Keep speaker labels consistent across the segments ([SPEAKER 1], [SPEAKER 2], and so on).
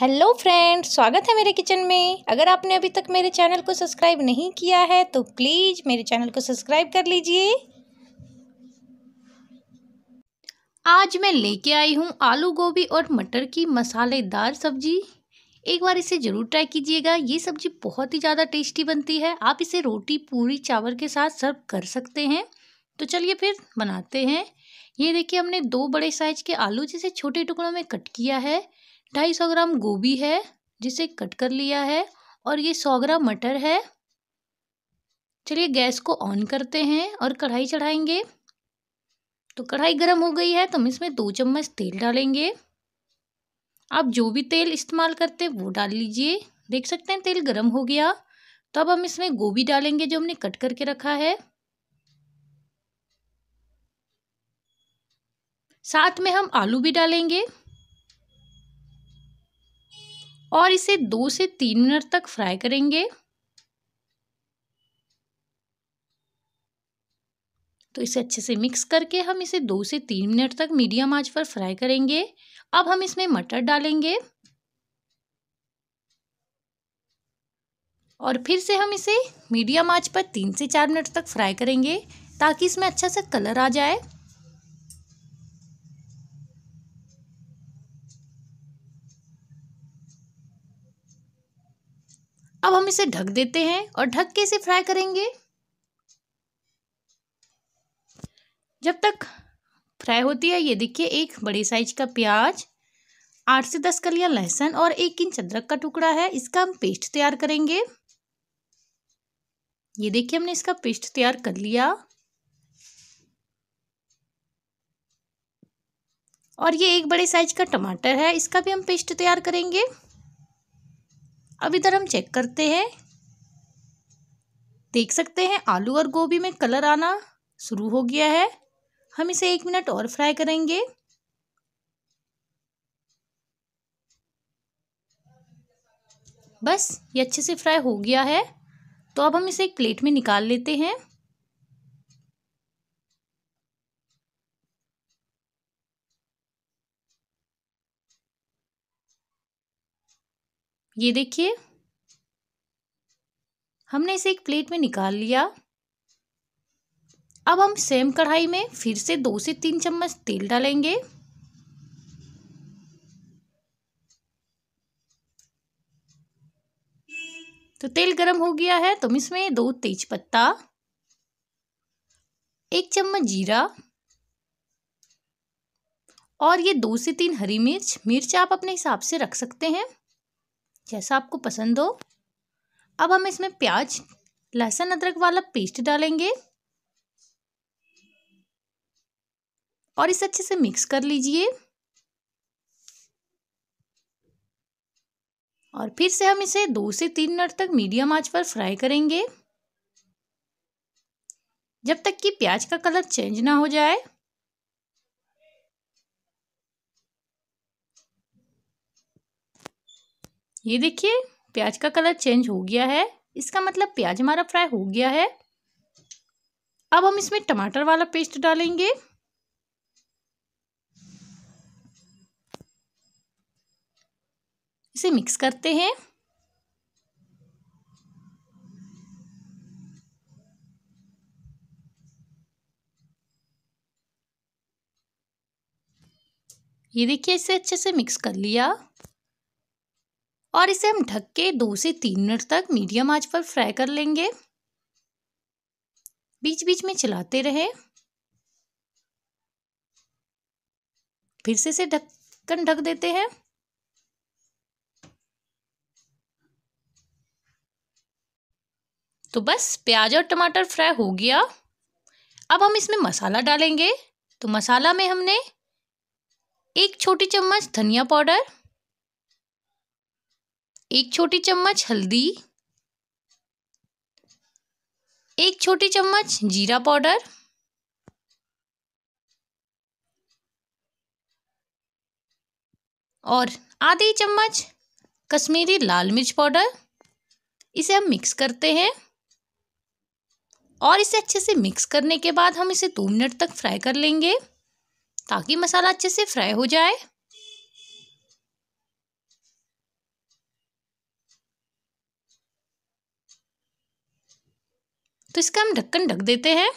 [SPEAKER 1] hello friends स्वागत है मेरे किचन में अगर आपने अभी तक मेरे चैनल को सब्सक्राइब नहीं किया है तो प्लीज़ मेरे चैनल को सब्सक्राइब कर लीजिए आज मैं लेके आई हूँ आलू गोभी और मटर की मसालेदार सब्जी एक बार इसे ज़रूर ट्राई कीजिएगा ये सब्जी बहुत ही ज़्यादा टेस्टी बनती है आप इसे रोटी पूरी चावल के साथ सर्व कर सकते हैं तो चलिए फिर बनाते हैं ये देखिए हमने दो बड़े साइज के आलू जिसे छोटे टुकड़ों में कट किया है ढाई सौ ग्राम गोभी है जिसे कट कर लिया है और ये सौ ग्राम मटर है चलिए गैस को ऑन करते हैं और कढ़ाई चढ़ाएंगे तो कढ़ाई गर्म हो गई है तो हम इसमें दो चम्मच तेल डालेंगे आप जो भी तेल इस्तेमाल करते हैं वो डाल लीजिए देख सकते हैं तेल गर्म हो गया तो अब हम इसमें गोभी डालेंगे जो हमने कट करके रखा है साथ में हम आलू भी डालेंगे और इसे दो से तीन मिनट तक फ्राई करेंगे तो इसे अच्छे से मिक्स करके हम इसे दो से तीन मिनट तक मीडियम आंच पर फ्राई करेंगे अब हम इसमें मटर डालेंगे और फिर से हम इसे मीडियम आंच पर तीन से चार मिनट तक फ्राई करेंगे ताकि इसमें अच्छा सा कलर आ जाए अब हम इसे ढक देते हैं और ढक के इसे फ्राई करेंगे जब तक फ्राई होती है ये देखिए एक बड़ी साइज का प्याज आठ से दस कलियां लहसुन और एक इंच अदरक का टुकड़ा है इसका हम पेस्ट तैयार करेंगे ये देखिए हमने इसका पेस्ट तैयार कर लिया और ये एक बड़े साइज का टमाटर है इसका भी हम पेस्ट तैयार करेंगे अब इधर हम चेक करते हैं देख सकते हैं आलू और गोभी में कलर आना शुरू हो गया है हम इसे एक मिनट और फ्राई करेंगे बस ये अच्छे से फ्राई हो गया है तो अब हम इसे एक प्लेट में निकाल लेते हैं ये देखिए हमने इसे एक प्लेट में निकाल लिया अब हम सेम कढ़ाई में फिर से दो से तीन चम्मच तेल डालेंगे तो तेल गरम हो गया है तो हम इसमें दो तेज पत्ता एक चम्मच जीरा और ये दो से तीन हरी मिर्च मिर्च आप अपने हिसाब से रख सकते हैं जैसा आपको पसंद हो अब हम इसमें प्याज लहसुन अदरक वाला पेस्ट डालेंगे और इसे अच्छे से मिक्स कर लीजिए और फिर से हम इसे दो से तीन मिनट तक मीडियम आंच पर फ्राई करेंगे जब तक कि प्याज का कलर चेंज ना हो जाए ये देखिए प्याज का कलर चेंज हो गया है इसका मतलब प्याज हमारा फ्राई हो गया है अब हम इसमें टमाटर वाला पेस्ट डालेंगे इसे मिक्स करते हैं ये देखिए इसे अच्छे से मिक्स कर लिया और इसे हम ढक के दो से तीन मिनट तक मीडियम आंच पर फ्राई कर लेंगे बीच बीच में चलाते रहे फिर से इसे ढक्कन ढक देते हैं तो बस प्याज और टमाटर फ्राई हो गया अब हम इसमें मसाला डालेंगे तो मसाला में हमने एक छोटी चम्मच धनिया पाउडर एक छोटी चम्मच हल्दी एक छोटी चम्मच जीरा पाउडर और आधी चम्मच कश्मीरी लाल मिर्च पाउडर इसे हम मिक्स करते हैं और इसे अच्छे से मिक्स करने के बाद हम इसे दो मिनट तक फ्राई कर लेंगे ताकि मसाला अच्छे से फ्राई हो जाए तो इसका हम ढक्कन ढक देते हैं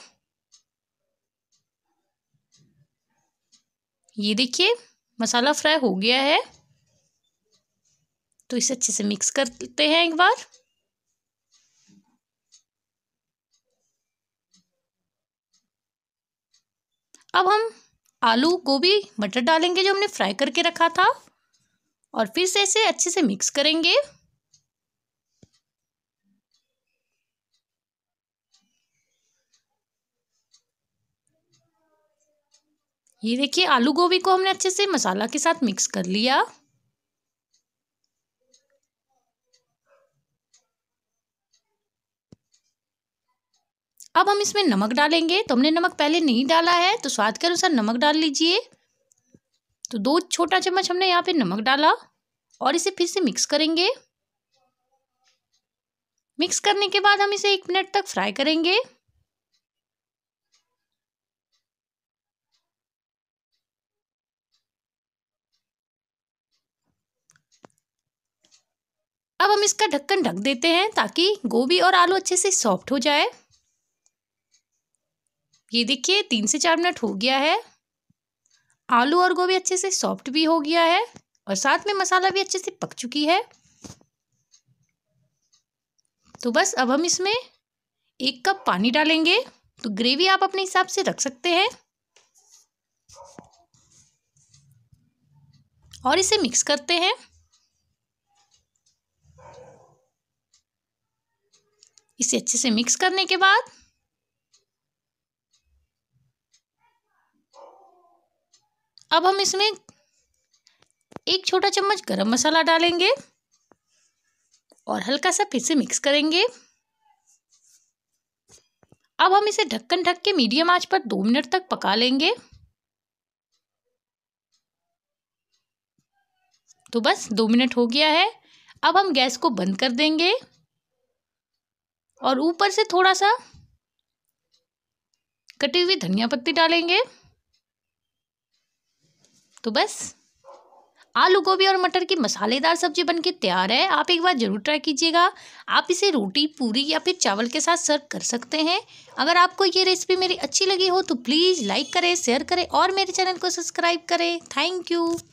[SPEAKER 1] ये देखिए मसाला फ्राई हो गया है तो इसे अच्छे से मिक्स करते हैं एक बार अब हम आलू गोभी मटर डालेंगे जो हमने फ्राई करके रखा था और फिर से इसे अच्छे से मिक्स करेंगे ये देखिए आलू गोभी को हमने अच्छे से मसाला के साथ मिक्स कर लिया अब हम इसमें नमक डालेंगे तो हमने नमक पहले नहीं डाला है तो स्वाद के अनुसार नमक डाल लीजिए तो दो छोटा चम्मच हमने यहाँ पे नमक डाला और इसे फिर से मिक्स करेंगे मिक्स करने के बाद हम इसे एक मिनट तक फ्राई करेंगे अब हम इसका ढक्कन ढक देते हैं ताकि गोभी और आलू अच्छे से सॉफ्ट हो जाए ये देखिए तीन से चार मिनट हो गया है आलू और गोभी अच्छे से सॉफ्ट भी हो गया है और साथ में मसाला भी अच्छे से पक चुकी है तो बस अब हम इसमें एक कप पानी डालेंगे तो ग्रेवी आप अपने हिसाब से रख सकते हैं और इसे मिक्स करते हैं इसे अच्छे से मिक्स करने के बाद अब हम इसमें एक छोटा चम्मच गरम मसाला डालेंगे और हल्का सा फिर से मिक्स करेंगे अब हम इसे ढक्कन ढक के मीडियम आंच पर दो मिनट तक पका लेंगे तो बस दो मिनट हो गया है अब हम गैस को बंद कर देंगे और ऊपर से थोड़ा सा कटी हुई धनिया पत्ती डालेंगे तो बस आलू गोभी और मटर की मसालेदार सब्जी बनके तैयार है आप एक बार ज़रूर ट्राई कीजिएगा आप इसे रोटी पूरी या फिर चावल के साथ सर्व कर सकते हैं अगर आपको ये रेसिपी मेरी अच्छी लगी हो तो प्लीज़ लाइक करें शेयर करें और मेरे चैनल को सब्सक्राइब करें थैंक यू